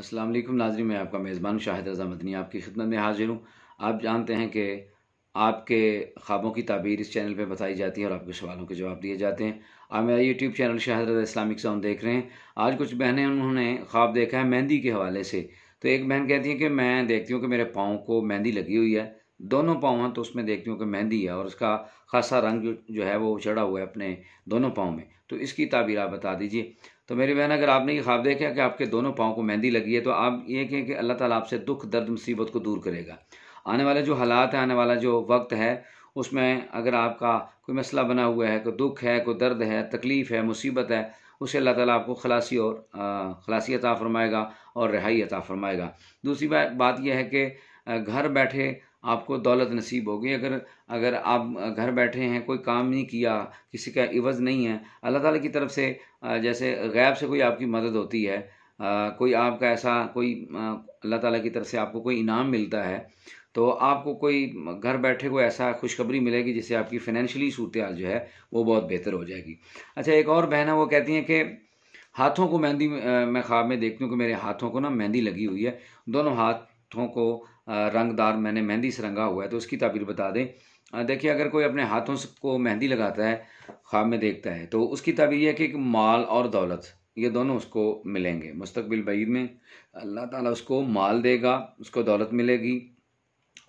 अस्सलाम वालेकुम नाजरी मैं आपका मेज़बान शाहिद रजा मदनी आपकी खिदमत में हाजिर हूँ आप जानते हैं कि आपके ख्वाबों की ताबीर इस चैनल पे बताई जाती है और आपके सवालों के जवाब दिए जाते हैं आप मेरा YouTube channel Shahid Raza Islamic sound देख रहे हैं आज कुछ बहनें उन्होंने ख्वाब देखा है मेहंदी के हवाले से तो एक बहन कहती है कि मैं देखती हूँ कि मेरे पाँव को मेहंदी लगी हुई है दोनों पाँव हैं तो उसमें देखती हूँ कि मेहंदी है और उसका खासा रंग जो है वो चढ़ा हुआ है अपने दोनों पाँव में तो इसकी ताबीर आप बता दीजिए तो मेरी बहन अगर आपने ये ख्वाब देखा कि आपके दोनों पाँव को मेहंदी लगी है तो आप ये कहें कि अल्लाह ताला आपसे दुख दर्द मुसीबत को दूर करेगा आने वाले जो हालात हैं आने वाला जो वक्त है उसमें अगर आपका कोई मसला बना हुआ है कोई दुख है कोई दर्द है तकलीफ़ है मुसीबत है उससे अल्लाह ताला आपको खलासी और खलासी अता फरमाएगा और रिहाई अता फरमाएगा दूसरी बात यह है कि घर बैठे आपको दौलत नसीब होगी अगर अगर आप घर बैठे हैं कोई काम नहीं किया किसी का इवज़ नहीं है अल्लाह ताला की तरफ से जैसे गैब से कोई आपकी मदद होती है कोई आपका ऐसा कोई अल्लाह ताला की तरफ से आपको कोई इनाम मिलता है तो आपको कोई घर बैठे कोई ऐसा खुशखबरी मिलेगी जिससे आपकी फिनेंशली सूरत हाल जो है वो बहुत बेहतर हो जाएगी अच्छा एक और बहन है वो कहती हैं कि हाथों को मेहंदी मैं ख्वाब में देखती हूँ कि मेरे हाथों को ना मेहंदी लगी हुई है दोनों हाथों को रंगदार मैंने मेहंदी से रंगा हुआ है तो उसकी ताबीर बता दें देखिए अगर कोई अपने हाथों को मेहंदी लगाता है ख्वाब में देखता है तो उसकी ताबीर यह है कि एक माल और दौलत ये दोनों उसको मिलेंगे मुस्तबिल बीद में अल्लाह ताला उसको माल देगा उसको दौलत मिलेगी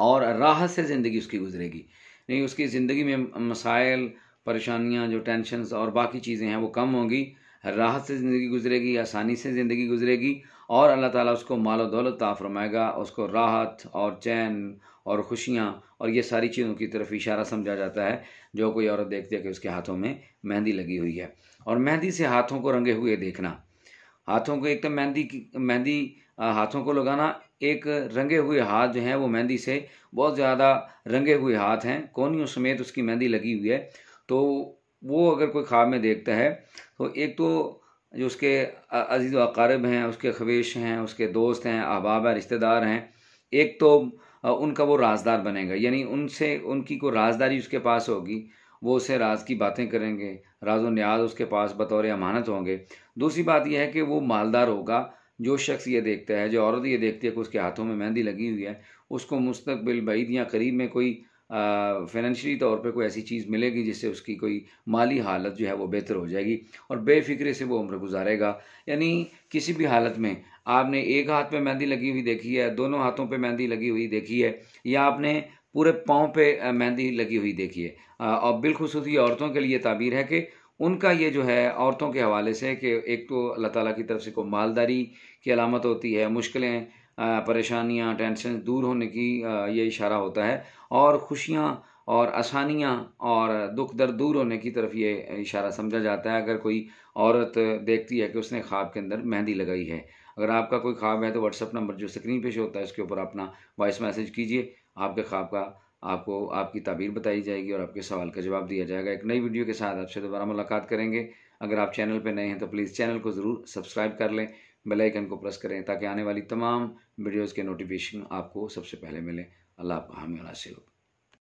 और राहत से ज़िंदगी उसकी गुजरेगी नहीं उसकी ज़िंदगी में मसाइल परेशानियाँ जो टेंशन और बाकी चीज़ें हैं वो कम होंगी राहत से ज़िंदगी गुजरेगी आसानी से ज़िंदगी गुजरेगी और अल्लाह ताला उसको माल दौलत ता फरमाएगा उसको राहत और चैन और खुशियाँ और ये सारी चीज़ों की तरफ इशारा समझा जाता है जो कोई औरत देखते है कि उसके हाथों में मेहंदी लगी हुई है और मेहंदी से हाथों को रंगे हुए देखना हाथों को एक तो मेहंदी मेहंदी हाथों को लगाना एक रंगे हुए हाथ जो हैं वो मेहंदी से बहुत ज़्यादा रंगे हुए हाथ हैं कोनियों समेत उसकी मेहंदी लगी हुई है तो वो अगर कोई ख्वाब में देखता है तो एक तो जो उसके अजीज़ अकारब हैं उसके खवेश हैं उसके दोस्त हैं अहबाब हैं रिश्तेदार हैं एक तो उनका वो राजदार बनेगा यानी उनसे उनकी को राजदारी उसके पास होगी वो उसे राज की बातें करेंगे राज व न्याज उसके पास बतौर अमानत होंगे दूसरी बात यह है कि वो मालदार होगा जो शख्स ये देखता है जो औरत ये देखती है कि उसके हाथों में मेहंदी लगी हुई है उसको मुस्तबिल बैद या करीब में कोई फाइनेंशली तौर पे कोई ऐसी चीज़ मिलेगी जिससे उसकी कोई माली हालत जो है वो बेहतर हो जाएगी और बेफिक्रे से वो उम्र गुजारेगा यानी किसी भी हालत में आपने एक हाथ पे मेहंदी लगी हुई देखी है दोनों हाथों पे मेहंदी लगी हुई देखी है या आपने पूरे पाँव पे मेहंदी लगी हुई देखी है और बिलखसूस ये औरतों के लिए ताबीर है कि उनका ये जो है औरतों के हवाले से कि एक तो अल्लाह ताली की तरफ से कोई मालदारी की अलामत होती है मुश्किलें परेशानियाँ टेंशन दूर होने की ये इशारा होता है और खुशियाँ और आसानियाँ और दुख दर्द दूर होने की तरफ ये इशारा समझा जाता है अगर कोई औरत देखती है कि उसने ख्वाब के अंदर मेहंदी लगाई है अगर आपका कोई ख्वाब है तो व्हाट्सअप नंबर जो स्क्रीन पे शो होता है उसके ऊपर अपना वॉइस मैसेज कीजिए आपके ख्वाब का आपको आपकी ताबीर बताई जाएगी और आपके सवाल का जवाब दिया जाएगा एक नई वीडियो के साथ आपसे दोबारा मुलाकात करेंगे अगर आप चैनल पर नए हैं तो प्लीज़ चैनल को ज़रूर सब्सक्राइब कर लें बेल आइकन को प्रेस करें ताकि आने वाली तमाम वीडियोज़ के नोटिफिकेशन आपको सबसे पहले मिलें अल्लाह आपका हासिल हो